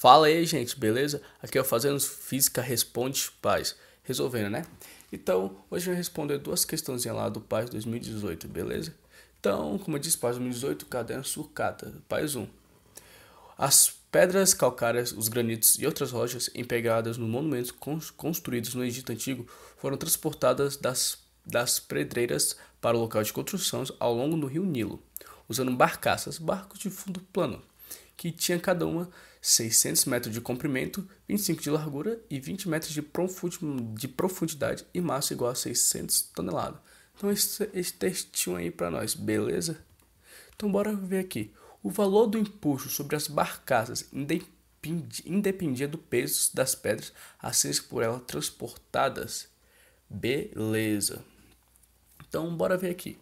Fala aí, gente, beleza? Aqui é o Fazendo Física Responde Paz. Resolvendo, né? Então, hoje eu vou responder duas questões lá do Paz 2018, beleza? Então, como eu disse, Paz 2018, caderno surcata Paz 1. As pedras calcárias, os granitos e outras rochas empregadas nos monumentos construídos no Egito Antigo foram transportadas das, das pedreiras para o local de construção ao longo do rio Nilo, usando barcaças, barcos de fundo plano, que tinha cada uma 600 metros de comprimento, 25 de largura e 20 metros de profundidade e massa igual a 600 toneladas. Então esse, esse textinho aí para nós, beleza? Então bora ver aqui. O valor do empuxo sobre as barcaças independia do peso das pedras a por ela transportadas. Beleza. Então bora ver aqui.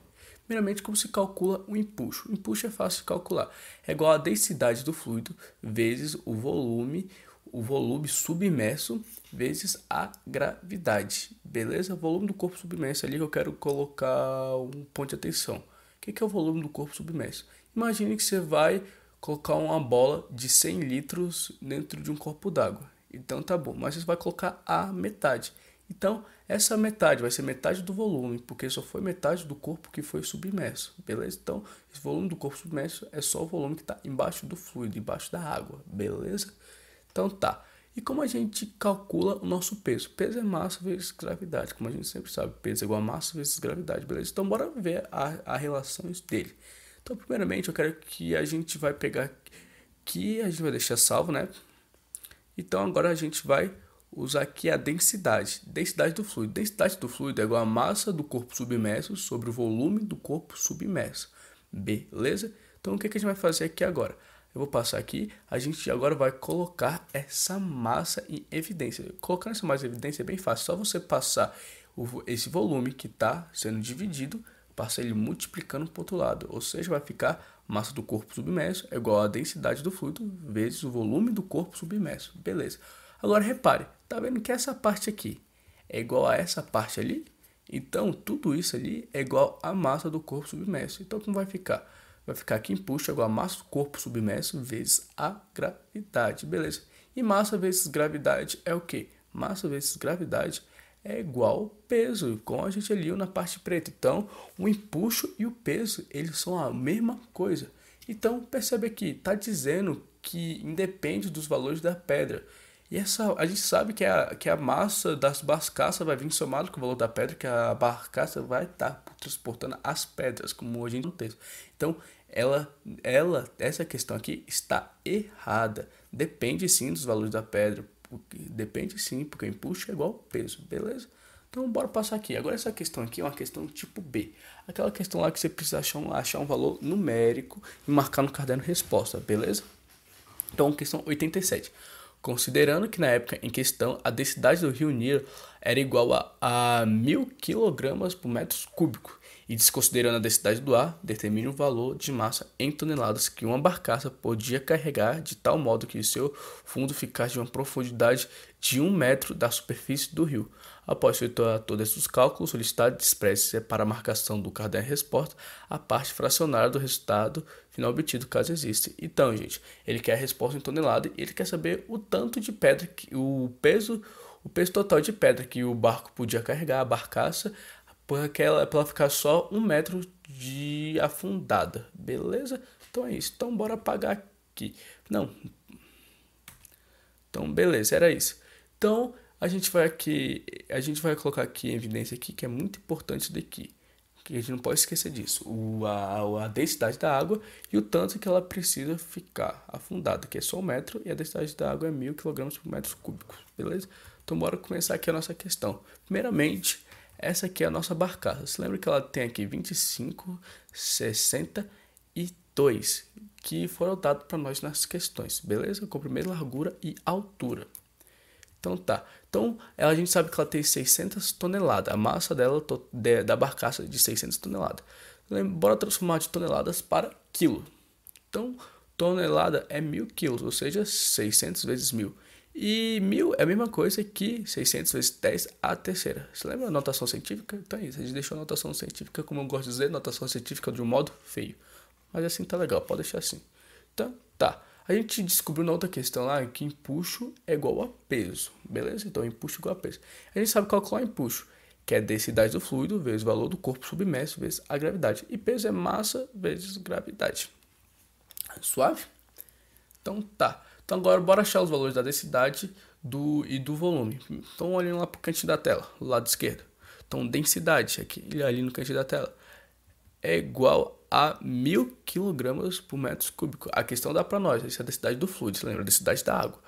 Primeiramente, como se calcula o empuxo? O empuxo é fácil de calcular. É igual à densidade do fluido vezes o volume, o volume submerso vezes a gravidade. Beleza? O volume do corpo submerso ali que eu quero colocar um ponto de atenção. O que é o volume do corpo submerso? Imagine que você vai colocar uma bola de 100 litros dentro de um corpo d'água. Então tá bom, mas você vai colocar a metade. Então, essa metade vai ser metade do volume, porque só foi metade do corpo que foi submerso, beleza? Então, esse volume do corpo submerso é só o volume que está embaixo do fluido, embaixo da água, beleza? Então tá. E como a gente calcula o nosso peso? Peso é massa vezes gravidade, como a gente sempre sabe, peso é igual a massa vezes gravidade, beleza? Então bora ver a, a relação dele. Então, primeiramente, eu quero que a gente vai pegar que a gente vai deixar salvo, né? Então agora a gente vai usar aqui a densidade. Densidade do fluido. Densidade do fluido é igual a massa do corpo submerso sobre o volume do corpo submerso. Beleza? Então o que, é que a gente vai fazer aqui agora? Eu vou passar aqui, a gente agora vai colocar essa massa em evidência. colocar essa massa em evidência é bem fácil, só você passar esse volume que está sendo dividido, passar ele multiplicando para o outro lado. Ou seja, vai ficar massa do corpo submerso é igual a densidade do fluido vezes o volume do corpo submerso. Beleza. Agora repare, tá vendo que essa parte aqui é igual a essa parte ali? Então tudo isso ali é igual à massa do corpo submerso. Então como vai ficar? Vai ficar aqui em puxa igual a massa do corpo submerso vezes a gravidade, beleza? E massa vezes gravidade é o quê? Massa vezes gravidade é igual ao peso, como a gente ali na parte preta. Então, o empuxo e o peso, eles são a mesma coisa. Então, percebe aqui, está dizendo que independe dos valores da pedra. E essa, a gente sabe que a, que a massa das barcaças vai vir somada com o valor da pedra, que a barcaça vai estar tá transportando as pedras, como a gente no texto. Então, ela, ela, essa questão aqui está errada. Depende sim dos valores da pedra, depende sim, porque o empuxo é igual ao peso, beleza? Então, bora passar aqui. Agora, essa questão aqui é uma questão tipo B. Aquela questão lá que você precisa achar um, achar um valor numérico e marcar no caderno resposta, beleza? Então, questão 87. Considerando que na época em questão a densidade do rio Nilo era igual a, a 1000 kg por metro cúbico e desconsiderando a densidade do ar, determine o valor de massa em toneladas que uma barcaça podia carregar de tal modo que seu fundo ficasse de uma profundidade de um metro da superfície do rio. Após efetuar todos esses cálculos solicitados, expresse é para a marcação do caderno resposta a parte fracionária do resultado final obtido, caso exista. Então, gente, ele quer a resposta em tonelada e ele quer saber o tanto de pedra, que, o peso o peso total de pedra que o barco podia carregar, a barcaça, porque ela, pra ela ficar só um metro de afundada, beleza? Então é isso, então bora apagar aqui. Não, então beleza, era isso. Então a gente vai aqui, a gente vai colocar aqui em evidência aqui que é muito importante isso daqui que a gente não pode esquecer disso, o, a, a densidade da água e o tanto que ela precisa ficar afundada, que é só um metro, e a densidade da água é mil kg por metro cúbico, beleza? Então bora começar aqui a nossa questão. Primeiramente, essa aqui é a nossa barcaça. Você lembra que ela tem aqui 25, 60 e 2, que foram dados para nós nas questões, beleza? Comprimento, largura e altura. Então tá. Então a gente sabe que ela tem 600 toneladas. A massa dela da barcaça é de 600 toneladas. Bora transformar de toneladas para quilo. Então tonelada é mil quilos, ou seja, 600 vezes mil. E mil é a mesma coisa que 600 vezes 10 a terceira. Você lembra a notação científica? Então é isso. A gente deixou a notação científica, como eu gosto de dizer, notação científica de um modo feio. Mas assim tá legal, pode deixar assim. Então, tá. A gente descobriu na outra questão lá que empuxo é igual a peso, beleza? Então empuxo é igual a peso. A gente sabe calcular empuxo, que é a densidade do fluido vezes o valor do corpo submerso vezes a gravidade. E peso é massa vezes gravidade. Suave? Então tá. Então agora bora achar os valores da densidade do, e do volume. Então olhem lá para o canto da tela, lado esquerdo. Então densidade, aqui, ali no canto da tela, é igual a mil kg por metro cúbico. A questão dá para nós, essa é a densidade do fluido, lembra? A densidade da água.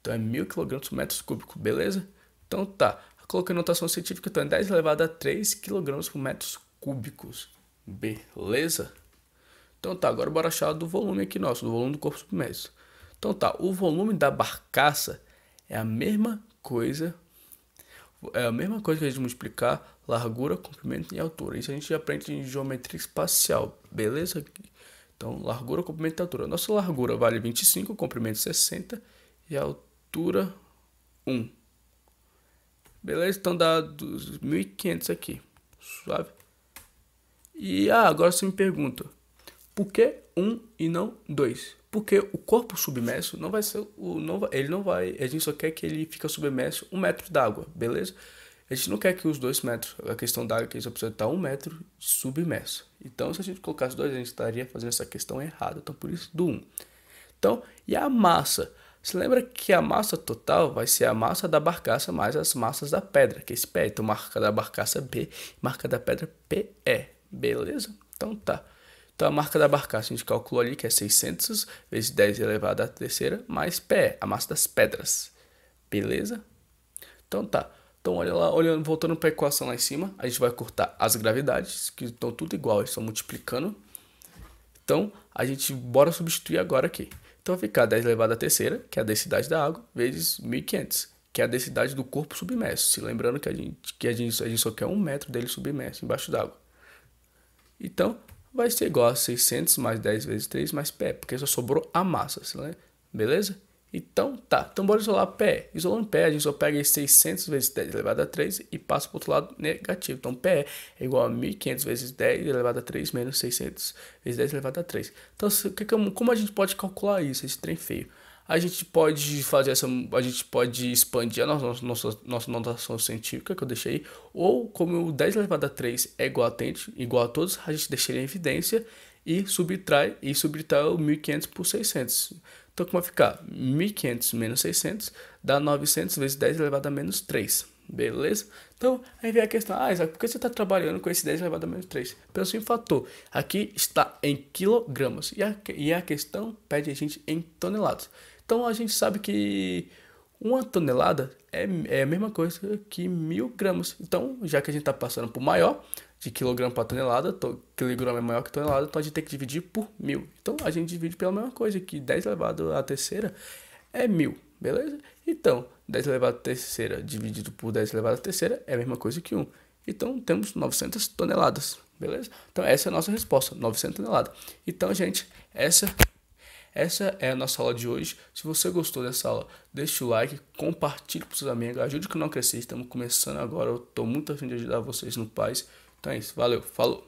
Então é mil kg por metro cúbico, beleza? Então tá, coloquei notação científica, então é 10 elevado a 3 kg por metro cúbicos, beleza? Então tá, agora bora achar do volume aqui nosso, do volume do corpo submerso. Então tá, o volume da barcaça é a mesma coisa, é a mesma coisa que a gente multiplicar largura, comprimento e altura. Isso a gente aprende em geometria espacial, beleza? Então, largura, comprimento e altura. Nossa largura vale 25, comprimento 60 e altura 1. Beleza? Então dá 2.500 aqui, suave? E ah, agora você me pergunta, por que um e não dois? Porque o corpo submerso não vai ser o. Não ele não vai. A gente só quer que ele fica submerso um metro d'água, beleza? A gente não quer que os dois metros, a questão da água, que gente precisa estar tá um metro submerso. Então, se a gente colocasse dois, a gente estaria fazendo essa questão errada. Então, por isso, do um. Então, e a massa? Se lembra que a massa total vai ser a massa da barcaça mais as massas da pedra, que é esse pé. Então, marca da barcaça B, marca da pedra PE. Beleza? Então, tá. Então a marca da barcaça a gente calculou ali que é 600 vezes 10 elevado à terceira mais PE, a massa das pedras. Beleza? Então tá. Então olha lá, olhando, voltando para a equação lá em cima, a gente vai cortar as gravidades, que estão tudo igual, estão multiplicando. Então a gente bora substituir agora aqui. Então vai ficar 10 elevado à terceira, que é a densidade da água, vezes 1500, que é a densidade do corpo submerso. Se lembrando que a gente, que a gente, a gente só quer um metro dele submerso embaixo d'água. Então, vai ser igual a 600 mais 10 vezes 3 mais pé, porque só sobrou a massa, né? beleza? Então tá, então bora isolar pé. Isolando pé, a gente só pega 600 vezes 10 elevado a 3 e passa para o outro lado negativo. Então pé é igual a 1500 vezes 10 elevado a 3 menos 600 vezes 10 elevado a 3. Então como a gente pode calcular isso, esse trem feio? a gente pode fazer essa. A gente pode expandir a nossa, nossa, nossa notação científica que eu deixei. Ou como o 10 elevado a 3 é igual a 10, igual a todos, a gente deixaria em evidência e subtrai e subtrai o 1500 por 600. Então, como vai ficar? 1500 menos 600 dá 900 vezes 10 elevado a menos 3. Beleza? Então, aí vem a questão: ah, Isaac, por que você está trabalhando com esse 10 elevado a menos 3? Pelo simples fator, aqui está em quilogramas e a, e a questão pede a gente em toneladas. Então a gente sabe que uma tonelada é, é a mesma coisa que mil gramas. Então, já que a gente está passando por maior, de quilograma para tonelada, to, quilograma é maior que tonelada, então a gente tem que dividir por mil. Então a gente divide pela mesma coisa, que 10 elevado à terceira é mil, beleza? Então, 10 elevado à terceira dividido por 10 elevado à terceira é a mesma coisa que 1. Então temos 900 toneladas, beleza? Então essa é a nossa resposta, 900 toneladas. Então, gente, essa essa é a nossa aula de hoje. Se você gostou dessa aula, deixe o like, compartilhe com seus amigos, ajude o canal a crescer. Estamos começando agora, eu estou muito afim de ajudar vocês no Paz. Então é isso, valeu, falou!